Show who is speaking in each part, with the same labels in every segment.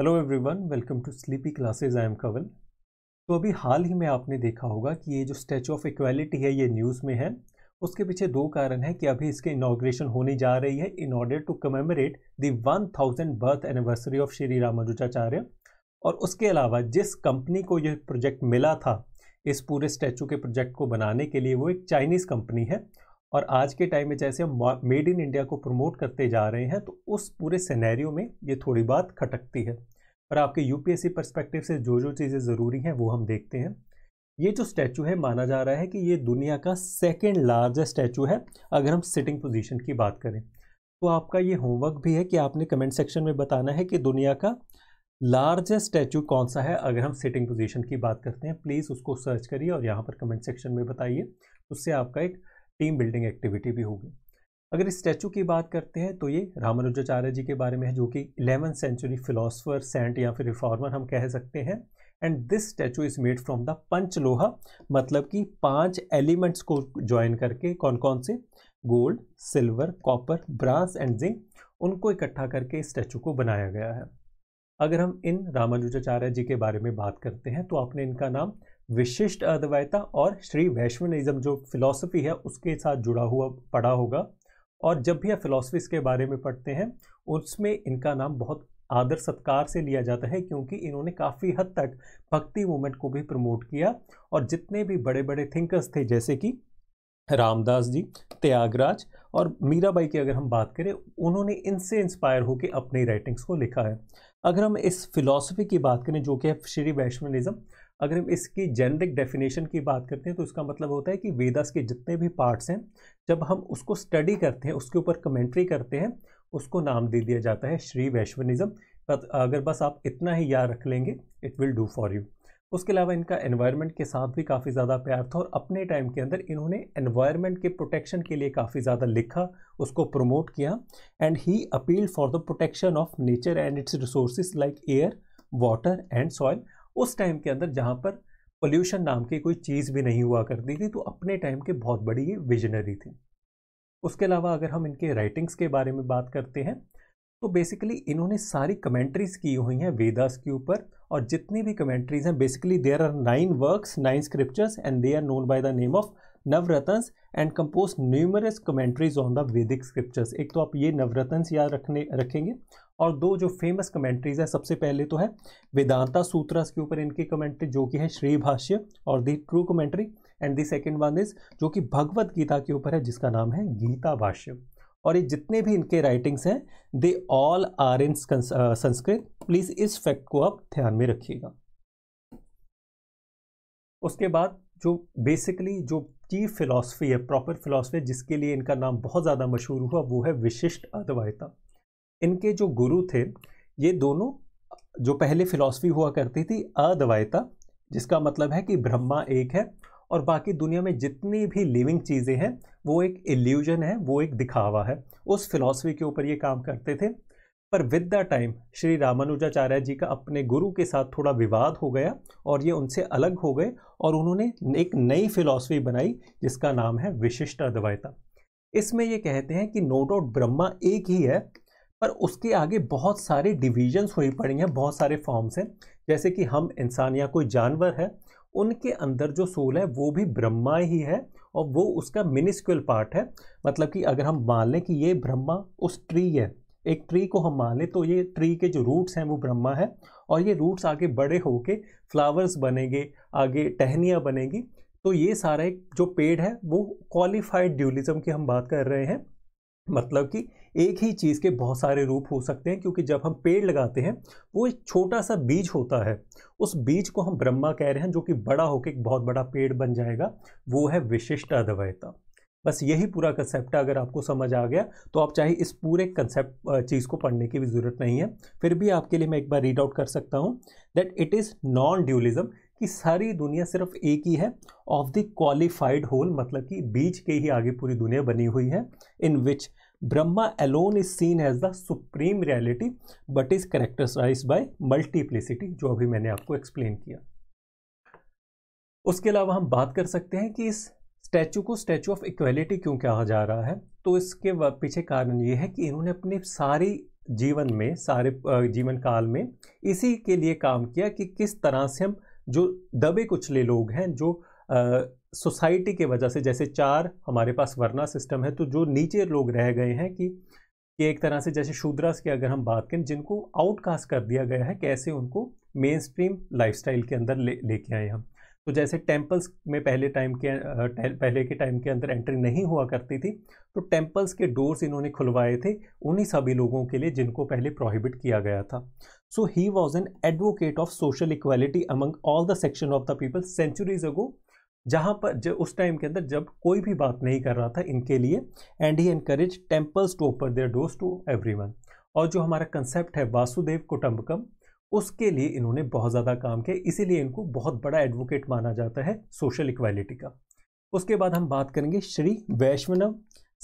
Speaker 1: hello everyone welcome to sleepy classes I am Kawal तो अभी हाल ही में आपने देखा होगा कि ये जो स्टैचू ऑफ इक्वालिटी है ये न्यूज़ में है उसके पीछे दो कारण है कि अभी इसके इनाग्रेशन होने जा रही है in order to commemorate the one thousand birth anniversary of Shri Ramanujacharya और उसके अलावा जिस कंपनी को यह प्रोजेक्ट मिला था इस पूरे स्टैचू के प्रोजेक्ट को बनाने के लिए वो एक चाइनीज़ कंपनी है और आज के टाइम में जैसे हम मेड इन इंडिया को प्रमोट करते जा रहे हैं तो उस पूरे सिनेरियो में ये थोड़ी बात खटकती है पर आपके यूपीएससी परस्पेक्टिव से जो जो चीज़ें ज़रूरी हैं वो हम देखते हैं ये जो स्टैचू है माना जा रहा है कि ये दुनिया का सेकेंड लार्जेस्ट स्टैचू है अगर हम सिटिंग पोजिशन की बात करें तो आपका ये होमवर्क भी है कि आपने कमेंट सेक्शन में बताना है कि दुनिया का लार्जेस्ट स्टैचू कौन सा है अगर हम सिटिंग पोजीशन की बात करते हैं प्लीज़ उसको सर्च करिए और यहाँ पर कमेंट सेक्शन में बताइए उससे आपका एक टीम बिल्डिंग एक्टिविटी भी होगी अगर इस स्टैचू की बात करते हैं तो ये रामानुजाचार्य जी के बारे में है जो कि इलेवन सेंचुरी फिलोसफर सेंट या फिर रिफॉर्मर हम कह सकते हैं and this statue is made from the panchaloha मतलब कि पांच एलिमेंट्स को ज्वाइन करके कौन कौन से gold silver copper brass and zinc उनको इकट्ठा करके इस स्टैचू को बनाया गया है अगर हम इन रामानुजाचार्य जी के बारे में बात करते हैं तो आपने इनका नाम विशिष्ट अद्वैता और श्री वैश्वनिज्म जो फिलॉसफी है उसके साथ जुड़ा हुआ पढ़ा होगा और जब भी आप फिलॉसफीज के बारे में पढ़ते हैं उसमें इनका नाम बहुत आदर सत्कार से लिया जाता है क्योंकि इन्होंने काफ़ी हद तक भक्ति मूवमेंट को भी प्रमोट किया और जितने भी बड़े बड़े थिंकर्स थे जैसे कि रामदास जी त्यागराज और मीराबाई की अगर हम बात करें उन्होंने इनसे इंस्पायर होकर अपनी राइटिंग्स को लिखा है अगर हम इस फिलॉसफी की बात करें जो कि है श्री वैष्णविज्म अगर हम इसकी जेनरिक डेफिनेशन की बात करते हैं तो इसका मतलब होता है कि वेदास के जितने भी पार्ट्स हैं जब हम उसको स्टडी करते हैं उसके ऊपर कमेंट्री करते हैं उसको नाम दे दिया जाता है श्री वैष्णविज्म अगर बस आप इतना ही याद रख लेंगे it will do for you उसके अलावा इनका एनवायरनमेंट के साथ भी काफ़ी ज़्यादा प्यार था और अपने टाइम के अंदर इन्होंने एनवायरनमेंट के प्रोटेक्शन के लिए काफ़ी ज़्यादा लिखा उसको प्रमोट किया and he appeal for the protection of nature and its resource like air water and soil उस टाइम के अंदर जहाँ पर पोल्यूशन नाम की कोई चीज़ भी नहीं हुआ करती थी तो अपने टाइम के बहुत बड़ी ये विजनरी थी उसके अलावा अगर हम इनके राइटिंग्स के बारे में बात करते हैं तो बेसिकली इन्होंने सारी कमेंट्रीज की हुई हैं वेदास के ऊपर और जितनी भी कमेंट्रीज हैं basically there are nine works nine scriptures and they are known by the name of Navaratnas and compose numerous commentaries on the Vedic scriptures एक तो आप ये नवरत्न्स याद रखने रखेंगे और दो जो फेमस कमेंट्रीज हैं सबसे पहले तो है वेदांता सूत्रास के ऊपर इनकी कमेंट्री जो कि है श्री भाष्य और the true commentary and the second one is जो कि भगवद गीता के ऊपर है जिसका नाम है गीता भाष्य और ये जितने भी इनके राइटिंग्स हैं they all are in Sanskrit please इस फैक्ट को आप ध्यान में रखिएगा उसके बाद जो बेसिकली जो की फिलॉसफी है प्रॉपर फिलॉसफी जिसके लिए इनका नाम बहुत ज़्यादा मशहूर हुआ वो है विशिष्ट अद्वैता इनके जो गुरु थे ये दोनों जो पहले फिलॉसफी हुआ करती थी अद्वैता जिसका मतलब है कि ब्रह्मा एक है और बाकी दुनिया में जितनी भी लिविंग चीज़ें हैं वो एक एल्यूजन है वो एक दिखावा है उस फिलॉसफी के ऊपर ये काम करते थे पर with the time Shri Ramanujacharya ji का अपने गुरु के साथ थोड़ा विवाद हो गया और ये उनसे अलग हो गए और उन्होंने एक नई फिलॉसफी बनाई जिसका नाम है विशिष्ट अद्वैता इसमें ये कहते हैं कि नो डाउट ब्रह्मा एक ही है पर उसके आगे बहुत सारे डिविजन्स हुई पड़ी हैं बहुत सारे फॉर्म्स हैं जैसे कि हम इंसान या कोई जानवर है उनके अंदर जो सोल है वो भी ब्रह्मा ही है और वो उसका मिनिस्क्यूल पार्ट है मतलब कि अगर हम मान लें कि ये ब्रह्मा उस ट्री है एक ट्री को हम मान लें तो ये ट्री के जो रूट्स हैं वो ब्रह्मा है और ये रूट्स आगे बड़े होके फ्लावर्स बनेंगे आगे टहनियाँ बनेगी तो ये सारा एक जो पेड़ है वो क्वालिफाइड ड्यूलिज्म की हम बात कर रहे हैं मतलब कि एक ही चीज़ के बहुत सारे रूप हो सकते हैं क्योंकि जब हम पेड़ लगाते हैं वो एक छोटा सा बीज होता है उस बीज को हम ब्रह्मा कह रहे हैं जो कि बड़ा होकर एक बहुत बड़ा पेड़ बन जाएगा वो है विशिष्ट अद्वैता बस यही पूरा कंसेप्ट है अगर आपको समझ आ गया तो आप चाहे इस पूरे कंसेप्ट चीज़ को पढ़ने की भी ज़रूरत नहीं है फिर भी आपके लिए मैं एक बार रीड आउट कर सकता हूँ that it is non dualism कि सारी दुनिया सिर्फ एक ही है ऑफ द क्वालिफाइड होल मतलब कि बीच के ही आगे पूरी दुनिया बनी हुई है in which Brahma alone is seen as the supreme reality but is characterize by multiplicity जो अभी मैंने आपको एक्सप्लेन किया उसके अलावा हम बात कर सकते हैं कि इस स्टैचू को स्टैचू ऑफ इक्वेलिटी क्यों कहा जा रहा है तो इसके पीछे कारण ये है कि इन्होंने अपने सारी जीवन में सारे जीवन काल में इसी के लिए काम किया कि किस तरह से हम जो दबे कुचले लोग हैं जो सोसाइटी के वजह से जैसे चार हमारे पास वरना सिस्टम है तो जो नीचे लोग रह गए हैं कि कि एक तरह से जैसे शूद्रास की अगर हम बात करें जिनको आउटकास्ट कर दिया गया है कैसे उनको मेन स्ट्रीम लाइफ के अंदर ले लेके आए हम तो जैसे टेम्पल्स में पहले टाइम के पहले के टाइम के अंदर एंट्री नहीं हुआ करती थी तो टेम्पल्स के डोर्स इन्होंने खुलवाए थे उन्हीं सभी लोगों के लिए जिनको पहले प्रोहिबिट किया गया था so he was an advocate of social equality among all the section of the people centuries ago जहाँ पर जब उस टाइम के अंदर जब कोई भी बात नहीं कर रहा था इनके लिए and he encourage temples to open their doors to every और जो हमारा कंसेप्ट है वासुदेव कुटुम्बकम उसके लिए इन्होंने बहुत ज़्यादा काम किया इसीलिए इनको बहुत बड़ा एडवोकेट माना जाता है सोशल इक्वालिटी का उसके बाद हम बात करेंगे श्री वैष्णव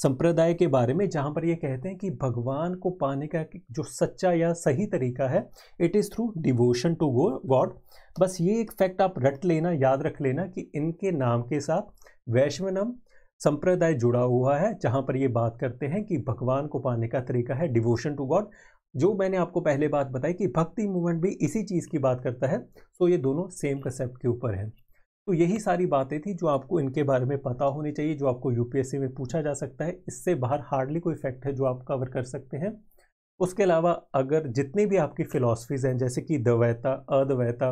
Speaker 1: संप्रदाय के बारे में जहाँ पर ये कहते हैं कि भगवान को पाने का जो सच्चा या सही तरीका है it is through devotion to go God बस ये एक फैक्ट आप रट लेना याद रख लेना कि इनके नाम के साथ वैश्वनम संप्रदाय जुड़ा हुआ है जहाँ पर ये बात करते हैं कि भगवान को पाने का तरीका है डिवोशन टू गॉड जो मैंने आपको पहले बात बताई कि भक्ति मूवमेंट भी इसी चीज़ की बात करता है सो तो ये दोनों सेम कंसेप्ट के ऊपर है तो यही सारी बातें थी जो आपको इनके बारे में पता होनी चाहिए जो आपको यूपीएससी में पूछा जा सकता है इससे बाहर हार्डली कोई फैक्ट है जो आप कवर कर सकते हैं उसके अलावा अगर जितनी भी आपकी फ़िलासफ़ीज़ हैं जैसे कि दवैता अद्वैता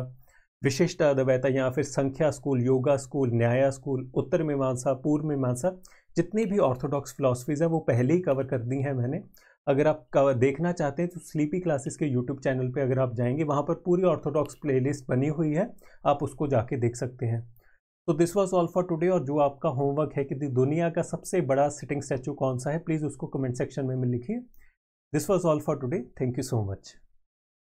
Speaker 1: विशिष्ट अद्वैता या फिर Samkhya school Yoga school Nyaya school Uttara Mimamsa Purva मीमांसा जितनी भी ऑर्थोडॉक्स फिलासफीज़ हैं वो पहले ही कवर कर दी हैं मैंने अगर आप देखना चाहते हैं तो स्लीपी क्लासेस के यूट्यूब चैनल पे अगर आप जाएंगे वहाँ पर पूरी ऑर्थोडॉक्स प्लेलिस्ट बनी हुई है आप उसको जाके देख सकते हैं तो this was all for today और जो आपका होमवर्क है कि दुनिया का सबसे बड़ा सिटिंग स्टैचू कौन सा है प्लीज़ उसको कमेंट सेक्शन में, में लिखिए this was all for today thank you so much